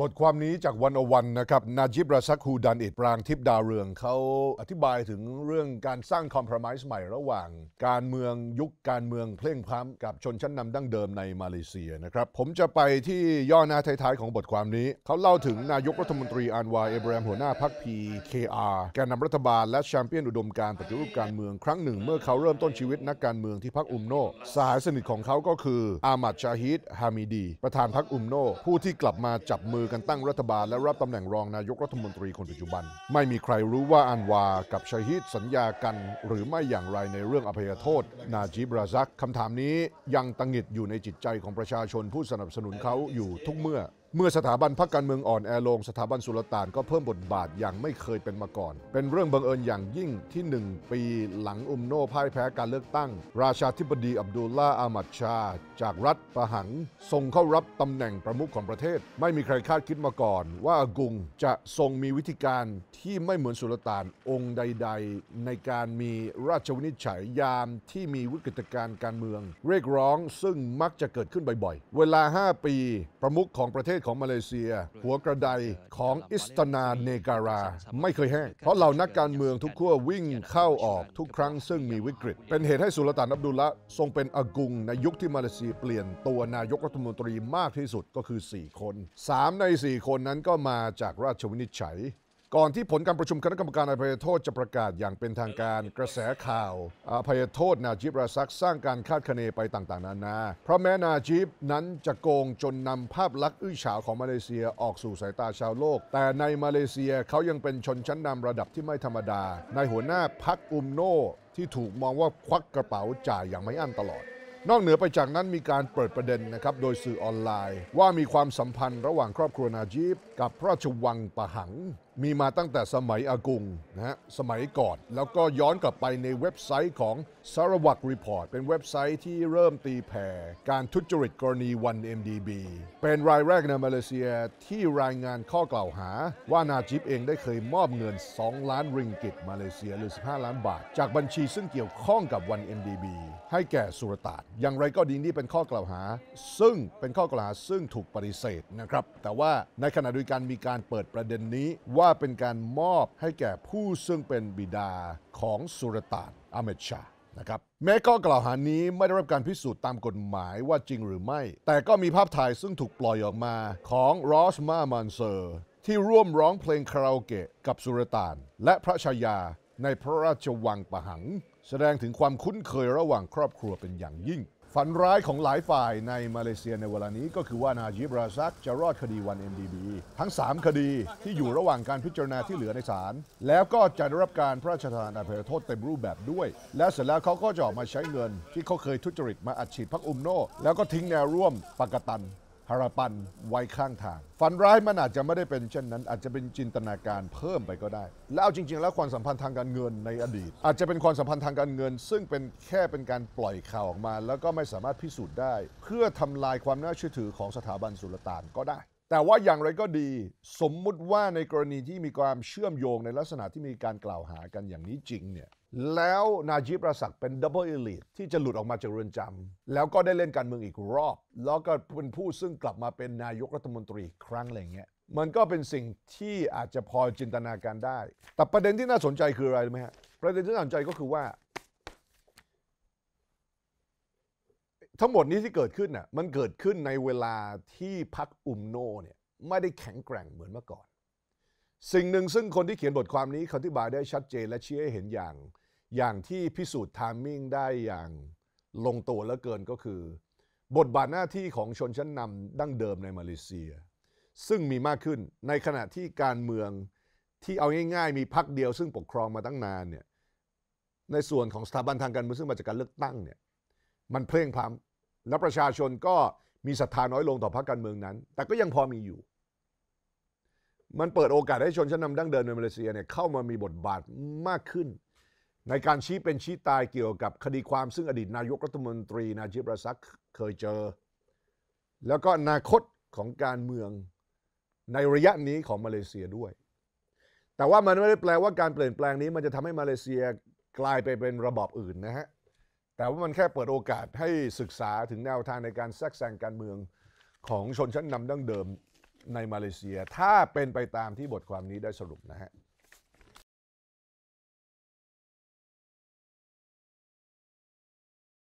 บทความนี้จากวันอวันนะครับนาจิบราซักฮูดันเอตปรางทิพดาเรืองเขาอธิบายถึงเรื่องการสร้างคอมเพลมไพร์ใหม่ ระหว่างการเมืองยุคการเมืองเพลงพร้ำกับชนชั้นนำดั้งเดิมในมาเลเซียนะครับ ผมจะไปที่ย่อหน้าท้ายๆ ของบทความนี้ เขาเล่าถึงนายกรัฐมนตรีอันวา เอบรมหัวหน้าพรรคพีเคอาร์แกนนารัฐบาลและแชมเปี้ยนอุดมการปฏิรูปการเมืองครั้งหนึ่งเมื่อเขาเริ่มต้นชีวิตนักการเมืองที่พรรคอุมโนสหายสนิทของเขาก็คือ อามัดชาฮิดฮามิดี ประธานพรรคอุมโนผู้ที่กลับมาจับมือือกันตั้งรัฐบาลและรับตำแหน่งรองนายกรัฐมนตรีคนปัจจุบัน ไม่มีใครรู้ว่าอันวากับชาฮิดสัญญากัน หรือไม่อย่างไรในเรื่องอภัยโทษ นาจิบราซักคำถามนี้ยังตังหิดอยู่ในจิตใจของประชาชนผู้สนับสนุนเขาอยู่ทุกเมื่อเมื่อ สถาบันพักการเมืองอ่อนแอลงสถาบันสุลต่านก็เพิ่มบทบาทอย่างไม่เคยเป็นมาก่อน เป็นเรื่องบังเอิญอย่างยิ่งที่ 1 ปีหลังอุมโนพ่ายแพ้ การเลือกตั้ง ราชาธิบดีอับดุลลาอามัดชา จากรัฐประหังส่งเข้ารับตำแหน่งประมุขของประเทศ ไม่มีใครคาดคิดมาก่อนว่าากุงจะทรงมีวิธีการที่ไม่เหมือนสุลต่านองค์ใดๆ ในการมีราชวินิจฉัยยามที่มีวิกฤตการณ์การเมือง เรียกร้องซึ่งมักจะเกิดขึ้นบ่อยๆเวลา 5 ปีประมุขของประเทศของมาเลเซีย หัวกระไดของอิสตนาเนการา ไม่เคยแห้ง เพราะเหล่านักการเมืองทุกขั้ววิ่งเข้าออกทุกครั้งซึ่งมีวิกฤตเป็นเหตุให้สุลต่านอับดุลละ ทรงเป็นอกุงในยุคที่มาเลเซียเปลี่ยนตัวนายกรัฐมนตรีมากที่สุดก็คือ 4 คน 3 ใน 4 คนนั้นก็มาจากราชวินิจฉัยก่อนที่ผลการประชุมคณะกรรมการอภัยโทษจะประกาศอย่างเป็นทางการกระแสข่าวอภัยโทษ นาจิบราซักสร้างการคาดคะเนไปต่างๆนานาเพราะแม้นาจิบนั้นจะโกงจนนำภาพลักษณ์อื้อฉาวของมาเลเซียออกสู่สายตาชาวโลก แต่ในมาเลเซียเขายังเป็นชนชั้นนำระดับที่ไม่ธรรมดา ในหัวหน้าพักอุมโนที่ถูกมองว่าควักกระเป๋าจ่ายอย่างไม่อั้นตลอด นอกเหนือไปจากนั้นมีการเปิดประเด็นนะครับโดยสื่อออนไลน์ ว่ามีความสัมพันธ์ระหว่างครอบครัวนาจีบกับพระราชวังปะหังมีมาตั้งแต่สมัยอากุงนะฮะสมัยก่อนแล้วก็ย้อนกลับไปในเว็บไซต์ของสารวัตรรีพอร์ตเป็นเว็บไซต์ที่เริ่มตีแผ่การทุจริตกรณี 1MDB เป็นรายแรกในมาเลเซียที่รายงานข้อกล่าวหาว่านาจิบเองได้เคยมอบเงิน 2 ล้านริงกิตมาเลเซียหรือ 15 ล้านบาท จากบัญชีซึ่งเกี่ยวข้องกับ 1MDB ให้แก่สุรตานอย่างไรก็ดีนี่เป็นข้อกล่าวหา ซึ่งเป็นข้อกล่าวหาซึ่งถูกปฏิเสธนะครับแต่ว่าในขณะเดียวกันมีการเปิดประเด็นนี้ว่าว่าเป็นการมอบให้แก่ผู้ซึ่งเป็นบิดาของสุลต่านอเมชานะครับ แม้ข้อกล่าวหานี้ไม่ได้รับการพิสูจน์ตามกฎหมายว่าจริงหรือไม่ แต่ก็มีภาพถ่ายซึ่งถูกปล่อยออกมาของรอสมามันเซอร์ ที่ร่วมร้องเพลงคาราโอเกะกับสุรต่านและพระชายาในพระราชวังปะหัง แสดงถึงความคุ้นเคยระหว่างครอบครัวเป็นอย่างยิ่งฝันร้ายของหลายฝ่ายในมาเลเซียในเวลานี้ก็คือว่านาจิบราซัก จะรอดคดีวัน MDB ทั้ง 3 คดีที่อยู่ระหว่างการพิจารณาที่เหลือในศาลแล้วก็จะได้รับการพระราชทานอภัยโทษเต็มรูปแบบด้วย และเสร็จแล้วเขาก็จะออกมาใช้เงินที่เขาเคยทุจริตมาอัดฉีดพักอุมโนแล้วก็ทิ้งแนวร่วมปากตันฮาราปันไว้ข้างทางฝันร้ายมันอาจจะไม่ได้เป็นเช่นนั้นอาจจะเป็นจินตนาการเพิ่มไปก็ได้ แล้วจริงๆ แล้ว ความสัมพันธ์ทางการเงินในอดีตอาจจะเป็นความสัมพันธ์ทางการเงิน ซึ่งเป็นแค่เป็นการปล่อยข่าวออกมาแล้วก็ไม่สามารถพิสูจน์ได้ เพื่อทำลายความน่าเชื่อถือของสถาบันสุลต่านก็ได้แต่ว่าอย่างไรก็ดีสมมุติว่าในกรณีที่มีความเชื่อมโยงในลักษณะที่มีการกล่าวหากันอย่างนี้จริงเนี่ยแล้วนาจิประศักเป็นดับเบิลเอลิทที่จะหลุดออกมาจากเรือนจำแล้วก็ได้เล่นการเมืองอีกรอบ แล้วก็เป็นผู้ซึ่งกลับมาเป็นนายกรัฐมนตรีครั้งอะไรเงี้ยมันก็เป็นสิ่งที่อาจจะพอจินตนาการได้ แต่ประเด็นที่น่าสนใจคืออะไรไหมฮะประเด็นที่น่าสนใจก็คือว่าทั้งหมดนี้ที่เกิดขึ้นน่ะมันเกิดขึ้นในเวลาที่พักอุมโนเนี่ยไม่ได้แข็งแกร่งเหมือนเมื่อก่อน สิ่งหนึ่งซึ่งคนที่เขียนบทความนี้เขาอธิบายได้ชัดเจนและชี้ให้เห็นอย่างอย่างที่พิสูจน์ทามมิ่งได้อย่างลงตัวและเกินก็คือ บทบาทหน้าที่ของชนชั้นนำดั้งเดิมในมาเลเซีย ซึ่งมีมากขึ้นในขณะที่การเมืองที่เอาง่ายๆ มีพรรคเดียว ซึ่งปกครองมาตั้งนานเนี่ยในส่วนของสถาบันทางการเมืองซึ่งมาจากการเลือกตั้งเนี่ยมันเพลงพล้ำและประชาชนก็มีศรัทธาน้อยลงต่อพรรคการเมืองนั้น แต่ก็ยังพอมีอยู่ มันเปิดโอกาสให้ชนชั้นนำดั้งเดิมในมาเลเซียเนี่ยเข้ามามีบทบาทมากขึ้น ในการชี้เป็นชี้ตายเกี่ยวกับคดีความซึ่งอดีตนายกรัฐมนตรี นาจิบราซักเคยเจอ แล้วก็อนาคตของการเมืองในระยะนี้ของมาเลเซียด้วย แต่ว่ามันไม่ได้แปลว่าการเปลี่ยนแปลงนี้มันจะทำให้มาเลเซียกลายไปเป็นระบอบอื่นนะฮะแต่ว่ามันแค่เปิดโอกาสให้ศึกษาถึงแนวทางในการแทรกแซงการเมือง ของชนชั้นนำดั้งเดิมในมาเลเซีย ถ้าเป็นไปตามที่บทความนี้ได้สรุปนะฮะ